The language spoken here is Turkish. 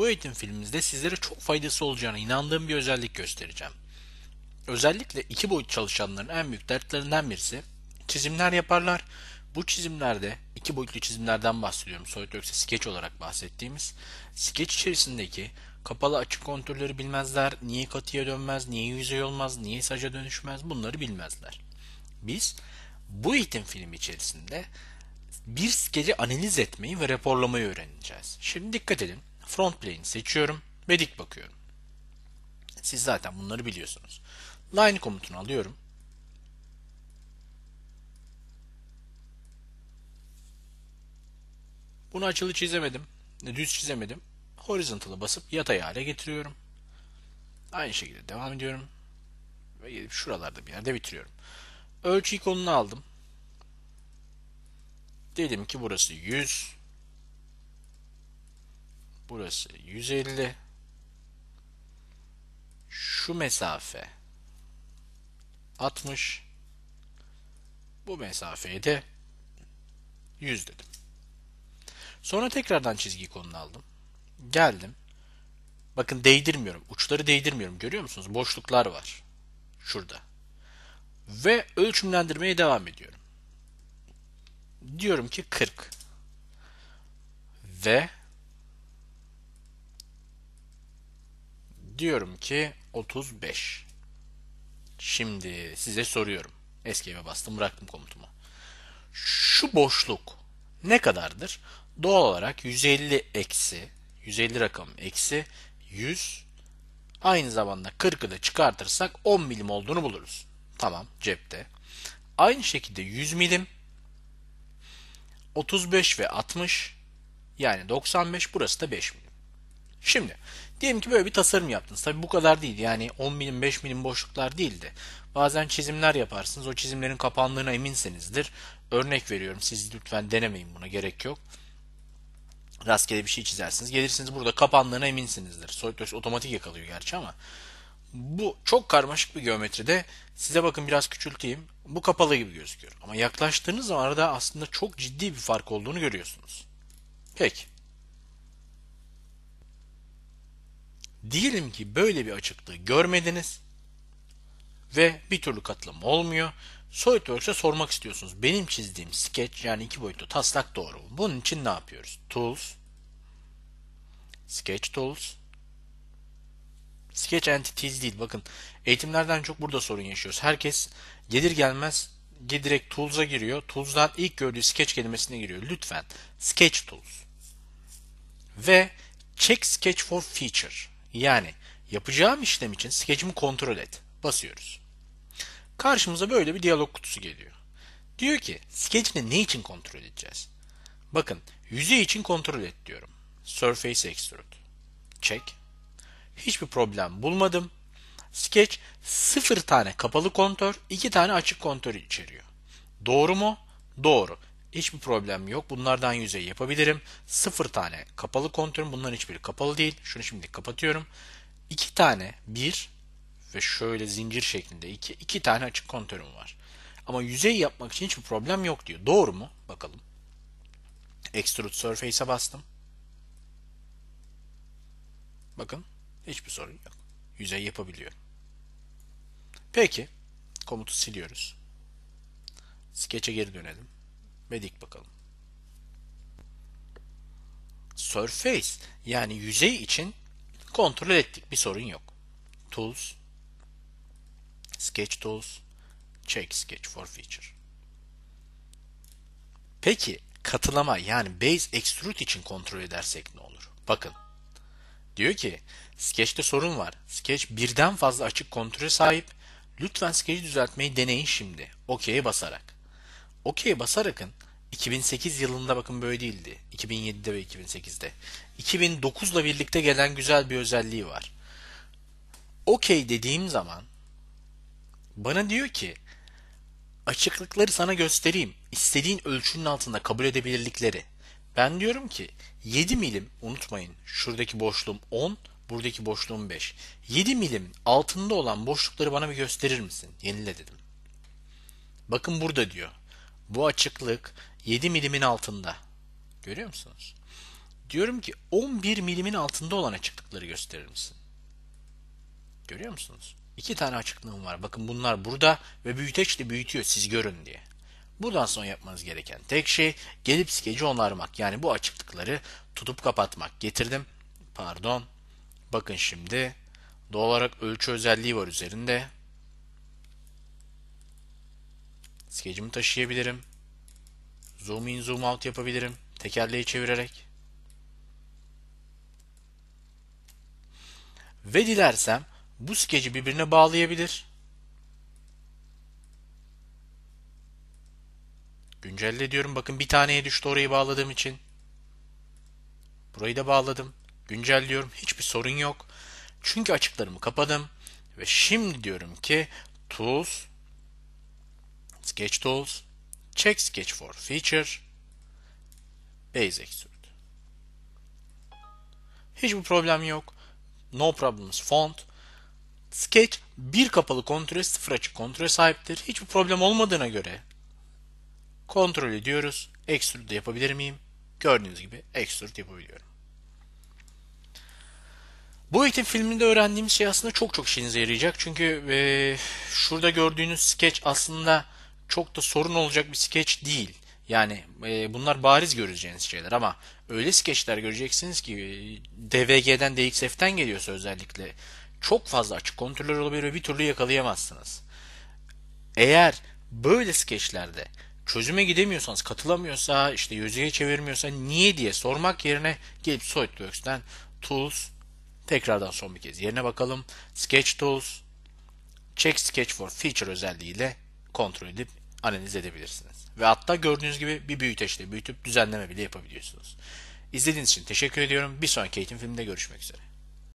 Bu eğitim filmimizde sizlere çok faydası olacağına inandığım bir özellik göstereceğim. Özellikle iki boyut çalışanların en büyük dertlerinden birisi çizimler yaparlar. Bu çizimlerde iki boyutlu çizimlerden bahsediyorum. SolidWorks'e sketch olarak bahsettiğimiz sketch içerisindeki kapalı açık kontürleri bilmezler. Niye katıya dönmez, niye yüzey olmaz, niye saca dönüşmez bunları bilmezler. Biz bu eğitim filmi içerisinde bir skeci analiz etmeyi ve raporlamayı öğreneceğiz. Şimdi dikkat edin front plane'i seçiyorum ve dik bakıyorum. Siz zaten bunları biliyorsunuz. Line komutunu alıyorum. Bunu açılı çizemedim. Düz çizemedim. Horizontalı basıp yatay hale getiriyorum. Aynı şekilde devam ediyorum. Ve gelip şuralarda bir yerde bitiriyorum. Ölçü ikonunu aldım. Dedim ki burası 100. Burası 150. Şu mesafe 60. Bu mesafeye de 100 dedim. Sonra tekrardan çizgi konunu aldım. Geldim. Bakın değdirmiyorum. Uçları değdirmiyorum. Görüyor musunuz? Boşluklar var. Şurada. Ve ölçümlendirmeye devam ediyorum. Diyorum ki 40. Ve Diyorum ki 35. Şimdi size soruyorum. Escape'e bastım bıraktım komutumu. Şu boşluk ne kadardır? Doğal olarak 150 eksi 150 rakam eksi 100 aynı zamanda 40'ı da çıkartırsak 10 milim olduğunu buluruz. Tamam cepte. Aynı şekilde 100 milim 35 ve 60 yani 95 burası da 5 milim. Şimdi diyelim ki böyle bir tasarım yaptınız. Tabi bu kadar değildi. yani 10 milim 5 milim boşluklar değildi. Bazen çizimler yaparsınız. O çizimlerin kapanlığına eminsinizdir. Örnek veriyorum. Siz lütfen denemeyin buna gerek yok. Rastgele bir şey çizersiniz. Gelirsiniz burada kapanlığına eminsinizdir. SolidWorks otomatik yakalıyor gerçi ama. Bu çok karmaşık bir geometride size bakın biraz küçülteyim. Bu kapalı gibi gözüküyor. Ama yaklaştığınız zaman arada aslında çok ciddi bir fark olduğunu görüyorsunuz. Peki. Diyelim ki böyle bir açıklığı görmediniz ve bir türlü katılım olmuyor. SolidWorks'a sormak istiyorsunuz. Benim çizdiğim sketch yani iki boyutlu taslak doğru mu? Bunun için ne yapıyoruz? Tools, Sketch Tools, Sketch Entities değil. Bakın eğitimlerden çok burada sorun yaşıyoruz. Herkes gelir gelmez direkt Tools'a giriyor. Tools'dan ilk gördüğü Sketch kelimesine giriyor. Lütfen Sketch Tools ve Check Sketch for Feature. Yani yapacağım işlem için skecimi kontrol et. Basıyoruz. Karşımıza böyle bir diyalog kutusu geliyor. Diyor ki skecini ne için kontrol edeceğiz? Bakın yüzü için kontrol et diyorum. Surface Extrude. Check. Hiçbir problem bulmadım. Sketch 0 tane kapalı kontör, 2 tane açık kontör içeriyor. Doğru mu? Doğru. Hiçbir problem yok. Bunlardan yüzey yapabilirim. Sıfır tane kapalı kontürüm. Bunların hiçbiri kapalı değil. Şunu şimdi kapatıyorum. İki tane bir ve şöyle zincir şeklinde iki iki tane açık kontürüm var. Ama yüzey yapmak için hiçbir problem yok diyor. Doğru mu? Bakalım. Extrude Surface'e bastım. Bakın hiçbir sorun yok. Yüzey yapabiliyorum. Peki. Komutu siliyoruz. Sketch'e geri dönelim. Medik bakalım. Surface yani yüzey için kontrol ettik. Bir sorun yok. Tools, Sketch Tools, Check Sketch for Feature. Peki katılama yani Base Extrude için kontrol edersek ne olur? Bakın diyor ki Sketch'te sorun var. Sketch birden fazla açık kontrole sahip. Lütfen Sketch'i düzeltmeyi deneyin şimdi. OK'ye basarak. OK'ye basarakın 2008 yılında bakın böyle değildi. 2007'de ve 2008'de. 2009'la birlikte gelen güzel bir özelliği var. Okey dediğim zaman bana diyor ki açıklıkları sana göstereyim. İstediğin ölçünün altında kabul edebilirlikleri. Ben diyorum ki 7 milim unutmayın şuradaki boşluğum 10 buradaki boşluğum 5. 7 milim altında olan boşlukları bana bir gösterir misin? Yenile dedim. Bakın burada diyor. Bu açıklık 7 milimin altında. Görüyor musunuz? Diyorum ki 11 milimin altında olan açıklıkları gösterir misin? Görüyor musunuz? İki tane açıklığım var. Bakın bunlar burada ve büyüteçle büyütüyor siz görün diye. Buradan sonra yapmanız gereken tek şey gelip skeci onarmak. Yani bu açıklıkları tutup kapatmak. Getirdim. Pardon. Pardon. Bakın şimdi doğal olarak ölçü özelliği var üzerinde. Skecimi taşıyabilirim. Zoom in zoom out yapabilirim. Tekerleği çevirerek. Ve dilersem bu skeci birbirine bağlayabilir. Güncelle diyorum. Bakın bir taneye düştü orayı bağladığım için. Burayı da bağladım. Güncelliyorum. Hiçbir sorun yok. Çünkü açıklarımı kapadım. Ve şimdi diyorum ki tools sketch tools, check sketch for feature, base extrude. Hiçbir problem yok. No problems Font, Sketch bir kapalı kontrol, sıfır açık kontrol sahiptir. Hiçbir problem olmadığına göre kontrol ediyoruz. Extrude yapabilir miyim? Gördüğünüz gibi extrude yapabiliyorum. Bu eğitim filminde öğrendiğimiz şey aslında çok çok işinize yarayacak. Çünkü e, şurada gördüğünüz sketch aslında çok da sorun olacak bir skeç değil. Yani e, bunlar bariz göreceğiniz şeyler ama öyle skeçler göreceksiniz ki e, DVG'den DXF'den geliyorsa özellikle çok fazla açık kontroller olabilir ve bir türlü yakalayamazsınız. Eğer böyle skeçlerde çözüme gidemiyorsanız, katılamıyorsa, işte yüzeye çevirmiyorsa niye diye sormak yerine gelip SolidWorks'ten Tools tekrardan son bir kez yerine bakalım. Sketch Tools Check Sketch for Feature özelliğiyle kontrol edip analiz edebilirsiniz. Ve hatta gördüğünüz gibi bir büyüteçle büyütüp düzenleme bile yapabiliyorsunuz. İzlediğiniz için teşekkür ediyorum. Bir sonraki eğitim filminde görüşmek üzere.